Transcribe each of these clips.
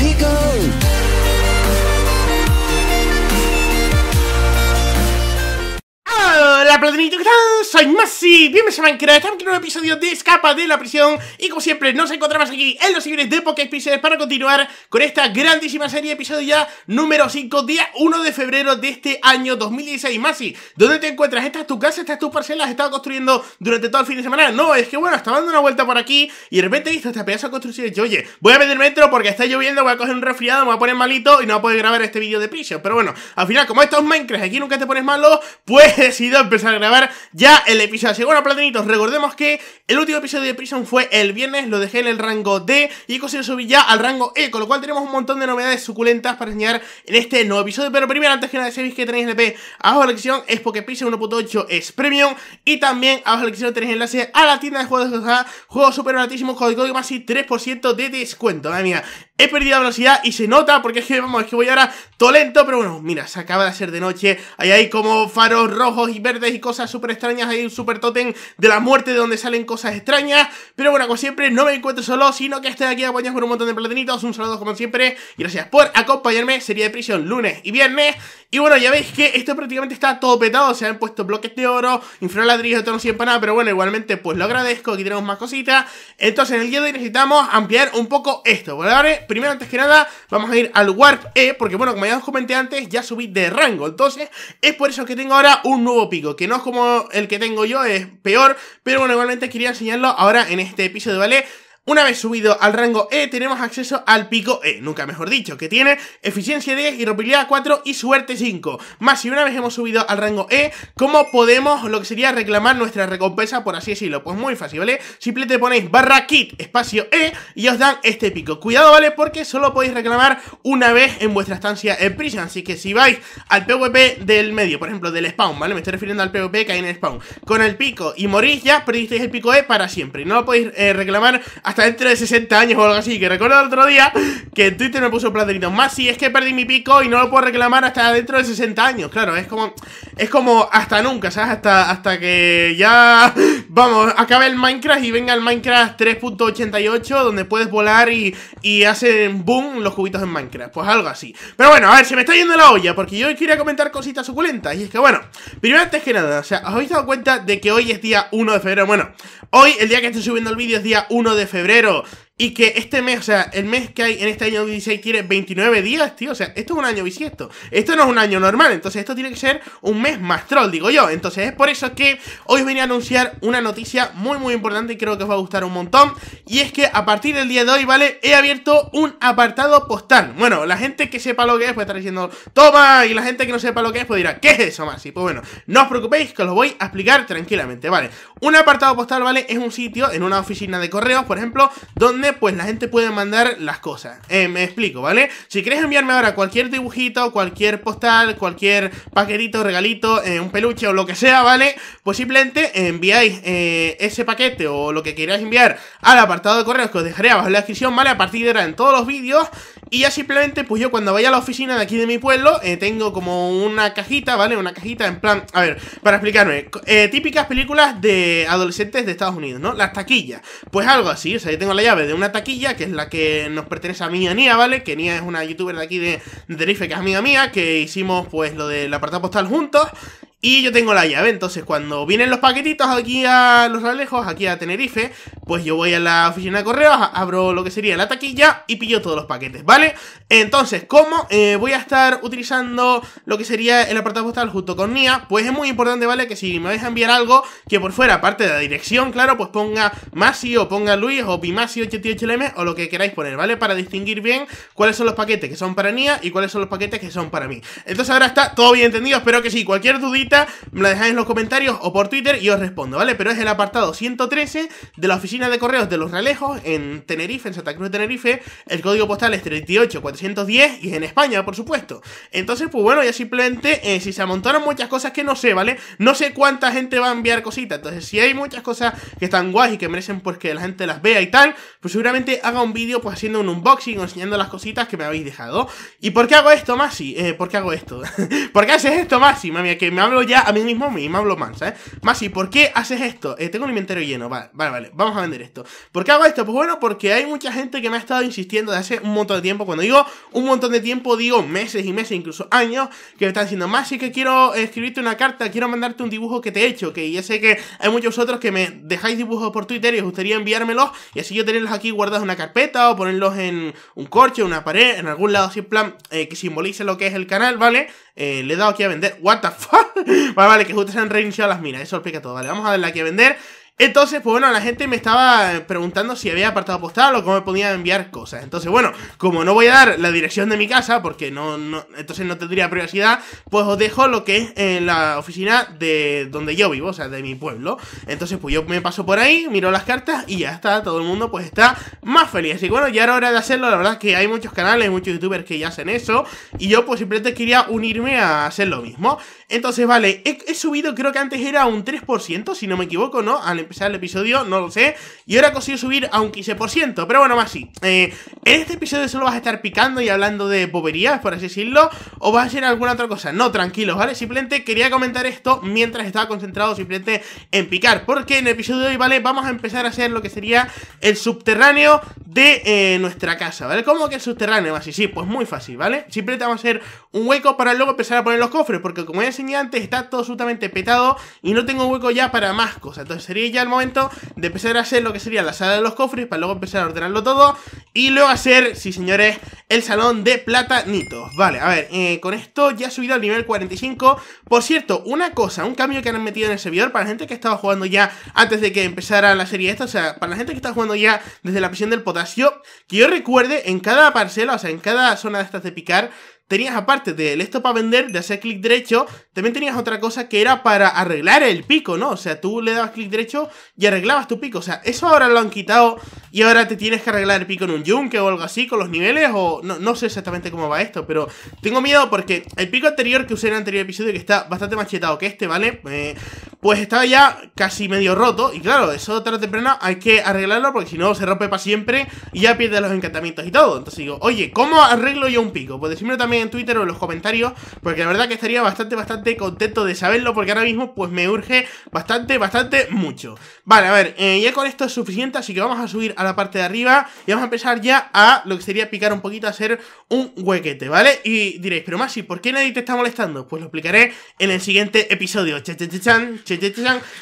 let go. Hola Soy Masi, bienvenidos a Minecraft, estamos en un nuevo episodio de Escapa de la Prisión Y como siempre, nos encontramos aquí en los siguientes de Poké para continuar con esta grandísima serie, episodio ya número 5, día 1 de febrero de este año 2016 Masi, ¿dónde te encuentras? ¿Esta es tu casa? ¿Estás es tu parcela? ¿Has estado construyendo durante todo el fin de semana? No, es que bueno, estaba dando una vuelta por aquí y de repente he visto esta pedazo de construcción Y oye, voy a vender metro porque está lloviendo, voy a coger un resfriado, me voy a poner malito y no voy a poder grabar este vídeo de Prisión Pero bueno, al final, como esto es Minecraft, aquí nunca te pones malo, pues he decidido empezar a grabar ya el episodio. Bueno, platinitos, recordemos que el último episodio de Prison fue el viernes, lo dejé en el rango D y he conseguido ya al rango E, con lo cual tenemos un montón de novedades suculentas para enseñar en este nuevo episodio. Pero primero, antes que nada, sabéis que tenéis el EP abajo de la descripción, es porque Prison 1.8 es Premium y también abajo de la descripción tenéis enlace a la tienda de juegos de juegos super baratísimos, código más y 3% de descuento. Madre mía, He perdido la velocidad y se nota porque es que, vamos, es que voy ahora todo lento, pero bueno, mira, se acaba de hacer de noche. Ahí hay como faros rojos y verdes y cosas súper extrañas. Hay un super totem de la muerte de donde salen cosas extrañas. Pero bueno, como siempre, no me encuentro solo, sino que estoy aquí apoyado por un montón de platinitos. Un saludo como siempre y gracias por acompañarme. Sería de prisión lunes y viernes. Y bueno, ya veis que esto prácticamente está todo petado, se han puesto bloques de oro, todo, no sirve para nada, pero bueno, igualmente pues lo agradezco, aquí tenemos más cositas. Entonces en el día de hoy necesitamos ampliar un poco esto, ¿vale? Primero, antes que nada, vamos a ir al Warp E, porque bueno, como ya os comenté antes, ya subí de rango, entonces es por eso que tengo ahora un nuevo pico, que no es como el que tengo yo, es peor, pero bueno, igualmente quería enseñarlo ahora en este episodio, ¿vale? Una vez subido al rango E, tenemos acceso al pico E, nunca mejor dicho, que tiene eficiencia 10, hidropilidad 4 y suerte 5. Más si una vez hemos subido al rango E, ¿cómo podemos lo que sería reclamar nuestra recompensa, por así decirlo? Pues muy fácil, ¿vale? Simplemente ponéis barra kit espacio E y os dan este pico. Cuidado, ¿vale? Porque solo podéis reclamar una vez en vuestra estancia en prison, así que si vais al PvP del medio, por ejemplo, del spawn, ¿vale? Me estoy refiriendo al PvP que hay en el spawn. Con el pico y morís ya, perdisteis el pico E para siempre. No lo podéis eh, reclamar hasta hasta dentro de 60 años o algo así. Que recuerdo el otro día que en Twitter me puso un platerito. Más si es que perdí mi pico y no lo puedo reclamar hasta dentro de 60 años. Claro, es como. Es como hasta nunca, ¿sabes? Hasta, hasta que ya Vamos, acaba el Minecraft y venga el Minecraft 3.88 donde puedes volar y, y hacen boom los cubitos en Minecraft, pues algo así. Pero bueno, a ver, se me está yendo la olla porque yo quería comentar cositas suculentas y es que bueno, primero antes que nada, o sea, ¿os habéis dado cuenta de que hoy es día 1 de febrero? Bueno, hoy el día que estoy subiendo el vídeo es día 1 de febrero. Y que este mes, o sea, el mes que hay en este año 16 quiere 29 días, tío. O sea, esto es un año bisiesto. Esto no es un año normal. Entonces, esto tiene que ser un mes más troll, digo yo. Entonces, es por eso que hoy os venía a anunciar una noticia muy, muy importante y creo que os va a gustar un montón. Y es que a partir del día de hoy, ¿vale? He abierto un apartado postal. Bueno, la gente que sepa lo que es puede estar diciendo, toma. Y la gente que no sepa lo que es pues dirá, ¿qué es eso, más? pues bueno, no os preocupéis que os lo voy a explicar tranquilamente, ¿vale? Un apartado postal, ¿vale? Es un sitio en una oficina de correos, por ejemplo, donde pues la gente puede mandar las cosas. Eh, me explico, ¿vale? Si querés enviarme ahora cualquier dibujito, cualquier postal, cualquier paquetito, regalito, eh, un peluche o lo que sea, ¿vale? Pues simplemente enviáis eh, ese paquete o lo que queráis enviar al apartado de correos que os dejaré abajo en la descripción, ¿vale? A partir de ahora en todos los vídeos. Y ya simplemente, pues yo cuando vaya a la oficina de aquí de mi pueblo, tengo como una cajita, ¿vale? Una cajita en plan, a ver, para explicarme, típicas películas de adolescentes de Estados Unidos, ¿no? Las taquillas. Pues algo así, o sea, yo tengo la llave de una taquilla, que es la que nos pertenece a mí y a Nia, ¿vale? Que Nia es una youtuber de aquí de Rife, que es amiga mía, que hicimos pues lo del apartado postal juntos. Y yo tengo la llave, entonces cuando vienen los paquetitos aquí a Los alejos aquí a Tenerife, pues yo voy a la oficina de correos, abro lo que sería la taquilla y pillo todos los paquetes, ¿vale? Entonces, ¿cómo eh, voy a estar utilizando lo que sería el apartado postal junto con NIA? Pues es muy importante, ¿vale? Que si me vais a enviar algo que por fuera, aparte de la dirección, claro, pues ponga Masi o ponga Luis o Pimasi88LM o lo que queráis poner, ¿vale? Para distinguir bien cuáles son los paquetes que son para NIA y cuáles son los paquetes que son para mí. Entonces ahora está todo bien entendido, espero que sí, cualquier dudita me la dejáis en los comentarios o por Twitter y os respondo, ¿vale? Pero es el apartado 113 de la oficina de correos de Los Ralejos en Tenerife, en Santa Cruz de Tenerife. El código postal es 38410 y es en España, por supuesto. Entonces, pues bueno, ya simplemente eh, si se amontonan muchas cosas que no sé, ¿vale? No sé cuánta gente va a enviar cositas. Entonces, si hay muchas cosas que están guays y que merecen pues que la gente las vea y tal, pues seguramente haga un vídeo pues haciendo un unboxing o enseñando las cositas que me habéis dejado. ¿Y por qué hago esto, Masi? Eh, ¿Por qué hago esto? ¿Por qué haces esto, Masi? Mami, que me hablo ya a mí mismo, mi me hablo más, Masi, ¿por qué haces esto? Eh, tengo un inventario lleno, vale, vale, vale, vamos a vender esto. ¿Por qué hago esto? Pues bueno, porque hay mucha gente que me ha estado insistiendo De hace un montón de tiempo. Cuando digo un montón de tiempo, digo meses y meses, incluso años, que me están diciendo, Masi, que quiero escribirte una carta, quiero mandarte un dibujo que te he hecho, que ya sé que hay muchos otros que me dejáis dibujos por Twitter y os gustaría enviármelos y así yo tenerlos aquí guardados en una carpeta o ponerlos en un corcho, una pared, en algún lado así en plan eh, que simbolice lo que es el canal, ¿vale? Eh, le he dado aquí a vender. What the fuck? vale, vale, que justo se han reiniciado las minas. Eso explica todo. Vale, vamos a darle aquí a vender. Entonces, pues bueno, la gente me estaba preguntando si había apartado postal o cómo me podía enviar cosas. Entonces, bueno, como no voy a dar la dirección de mi casa, porque no, entonces no tendría privacidad, pues os dejo lo que es en eh, la oficina de donde yo vivo, o sea, de mi pueblo. Entonces, pues yo me paso por ahí, miro las cartas y ya está, todo el mundo pues está más feliz. Y bueno, ya era hora de hacerlo, la verdad es que hay muchos canales, muchos youtubers que ya hacen eso, y yo pues simplemente quería unirme a hacer lo mismo. Entonces, vale, he, subido, creo que antes era un 3%, si no me equivoco, ¿no? empezar el episodio, no lo sé. Y ahora Consigo subir a un 15%, pero bueno, más así. Eh, en este episodio solo vas a estar picando y hablando de boberías, por así decirlo, o vas a hacer alguna otra cosa. No, tranquilos, ¿vale? Simplemente quería comentar esto mientras estaba concentrado simplemente en picar, porque en el episodio de hoy, ¿vale? Vamos a empezar a hacer lo que sería el subterráneo de eh, nuestra casa, ¿vale? ¿Cómo que el subterráneo? Así, sí, pues muy fácil, ¿vale? Simplemente vamos a hacer un hueco para luego empezar a poner los cofres, porque como ya enseñé antes, está todo absolutamente petado y no tengo hueco ya para más cosas. Entonces sería ya ya el momento de empezar a hacer lo que sería la sala de los cofres para luego empezar a ordenarlo todo y luego hacer, sí señores, el salón de platanitos. Vale, a ver, eh, con esto ya he subido al nivel 45. Por cierto, una cosa, un cambio que han metido en el servidor para la gente que estaba jugando ya antes de que empezara la serie esta, o sea, para la gente que está jugando ya desde la prisión del potasio, que yo recuerde, en cada parcela, o sea, en cada zona de estas de picar, tenías aparte del esto para vender, de hacer clic derecho, también tenías otra cosa que era para arreglar el pico, ¿no? O sea, tú le dabas clic derecho y arreglabas tu pico. O sea, eso ahora lo han quitado y ahora te tienes que arreglar el pico en un yunque o algo así con los niveles o no, sé exactamente cómo va esto, pero tengo miedo porque el pico anterior que usé en el anterior episodio, que está bastante machetado que este, ¿vale? Eh, pues estaba ya casi medio roto y claro, eso tarde o temprano hay que arreglarlo porque si no se rompe para siempre y ya pierde los encantamientos y todo. Entonces digo, oye, ¿cómo arreglo yo un pico? Pues decirme también en Twitter o en los comentarios, porque la verdad que estaría bastante, bastante contento de saberlo, porque ahora mismo pues me urge bastante, bastante mucho. Vale, a ver, eh, ya con esto es suficiente, así que vamos a subir a la parte de arriba y vamos a empezar ya a lo que sería picar un poquito, a hacer un huequete, ¿vale? Y diréis, pero Masi, ¿por qué nadie te está molestando? Pues lo explicaré en el siguiente episodio. Che, che,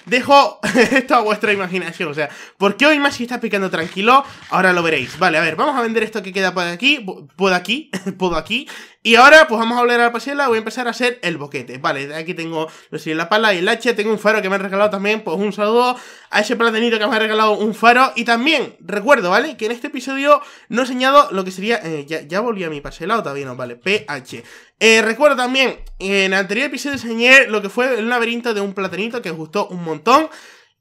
Dejo esto a vuestra imaginación, o sea, ¿por qué hoy Masi está picando tranquilo? Ahora lo veréis. Vale, a ver, vamos a vender esto que queda por aquí, por aquí, por aquí. Y ahora, pues vamos a volver a la pasela, voy a empezar a hacer el boquete. Vale, aquí tengo la pala y el hache, tengo un faro que me han regalado también, pues un saludo a ese platenito que me ha regalado un faro. Y también, recuerdo, ¿vale? Que en este episodio no he enseñado lo que sería... Eh, ya, volví a mi pasela o todavía no, vale, PH. Eh, recuerdo también, en el anterior episodio enseñé lo que fue el laberinto de un platanito que me gustó un montón.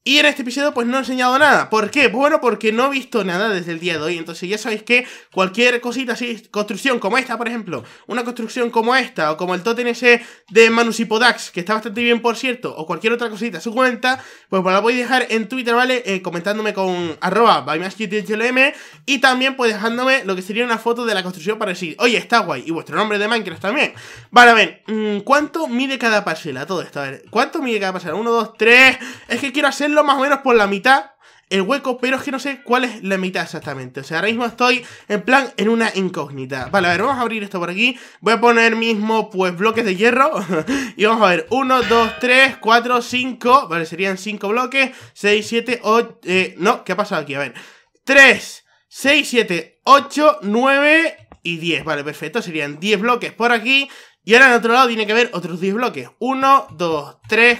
Y en este episodio pues no he enseñado nada. ¿Por qué? Bueno, porque no he visto nada desde el día de hoy. Entonces ya sabéis que cualquier cosita así, construcción como esta, por ejemplo, una construcción como esta, o como el totem ese de Manusipodax, que está bastante bien por cierto, o cualquier otra cosita a su cuenta, pues, pues la voy a dejar en Twitter, ¿vale? Eh, comentándome con arroba ByMaskitLM. y también pues dejándome lo que sería una foto de la construcción para decir, oye, está guay, y vuestro nombre de Minecraft también. Vale, a ver, mm, ¿cuánto mide cada parcela? Todo esto, a ver, ¿cuánto mide cada parcela? Uno, 2, 3 es que quiero hacerlo más o menos por la mitad el hueco, pero es que no sé cuál es la mitad exactamente. O sea, ahora mismo estoy en plan en una incógnita. Vale, a ver, vamos a abrir esto por aquí. Voy a poner mismo, pues, bloques de hierro. y vamos a ver, 1, 2, 3, 4, 5. Vale, serían 5 bloques. 6, 7, 8... Eh, no, ¿qué ha pasado aquí? A ver. 3, 6, 7, 8, 9 y 10. Vale, perfecto. Serían 10 bloques por aquí. Y ahora en otro lado tiene que haber otros 10 bloques. 1, 2, 3,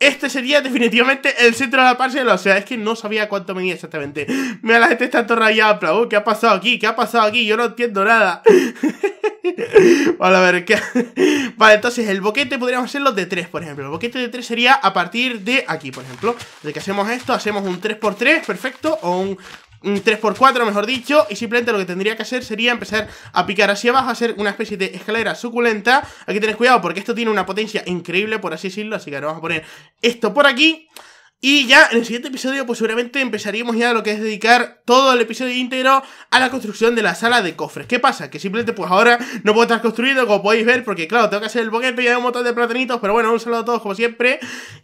Este sería definitivamente el centro de la parcela. O sea, es que no sabía cuánto venía exactamente. Mira, la gente está todo rayada. Oh, ¿qué ha pasado aquí? ¿Qué ha pasado aquí? Yo no entiendo nada. vale, a ver, ¿qué? Vale, entonces el boquete podríamos hacerlo de 3, por ejemplo. El boquete de 3 sería a partir de aquí, por ejemplo. De que hacemos esto, hacemos un 3x3, perfecto. O un 3x4, mejor dicho, y simplemente lo que tendría que hacer sería empezar a picar hacia abajo, hacer una especie de escalera suculenta. Aquí tenéis cuidado porque esto tiene una potencia increíble, por así decirlo, así que ahora vamos a poner esto por aquí. Y ya en el siguiente episodio, pues seguramente empezaríamos ya lo que es dedicar todo el episodio íntegro a la construcción de la sala de cofres. ¿Qué pasa? Que simplemente pues ahora no puedo estar construido, como podéis ver, porque claro, tengo que hacer el boquete y hay un montón de platanitos, pero bueno, un saludo a todos como siempre.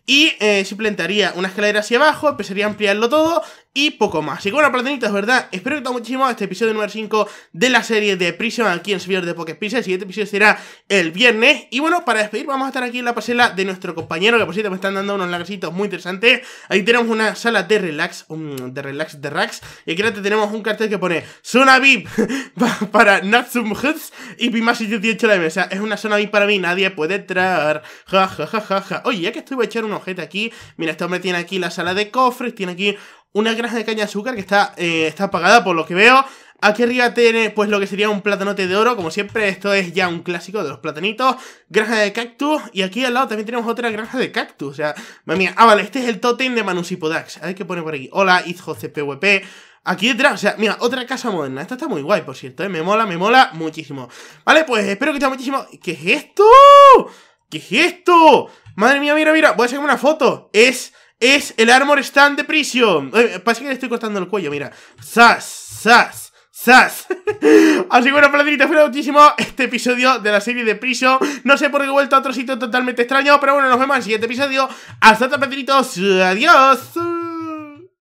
Y eh, simplemente haría una escalera hacia abajo, empezaría a ampliarlo todo y poco más. Así que bueno, platanitos, ¿verdad? Espero que te muchísimo este episodio número 5 de la serie de Prison aquí en servidor de Pocket Pizza. El siguiente episodio será el viernes. Y bueno, para despedir vamos a estar aquí en la parcela de nuestro compañero, que por cierto me están dando unos lacitos muy interesantes. Ahí tenemos una sala de relax, um, de relax, de racks. Y aquí tenemos un cartel que pone Zona VIP para Natsum Huts y Pimashi 18 la O sea Es una zona VIP para mí, nadie puede entrar. Ja, ja, ja, ja, ja. Oye, ya que estoy voy a echar un objeto aquí. Mira, esto me tiene aquí la sala de cofres, tiene aquí una granja de caña de azúcar que está, eh, está apagada por lo que veo. Aquí arriba tiene pues lo que sería un platanote de oro, como siempre, esto es ya un clásico de los platanitos, granja de cactus, y aquí al lado también tenemos otra granja de cactus, o sea, madre mía, ah vale, este es el totem de Manusipodax, a ver qué pone por aquí, hola, hijo CPWP, Aquí detrás, o sea, mira, otra casa moderna. Esta está muy guay, por cierto, ¿eh? Me mola, me mola muchísimo. Vale, pues espero que te muchísimo... ¿Qué es esto? ¿Qué es esto? Madre mía, mira, mira, voy a sacar una foto. Es... Es el Armor Stand de Prisión. Eh, parece que le estoy cortando el cuello, mira. ¡Zas! ¡Zas! ¡Sas! Así que bueno, platinitas, fue muchísimo este episodio de la serie de Priso. No sé por qué he vuelto a otro sitio totalmente extraño, pero bueno, nos vemos en el siguiente episodio. Hasta otra, platinitos. Adiós.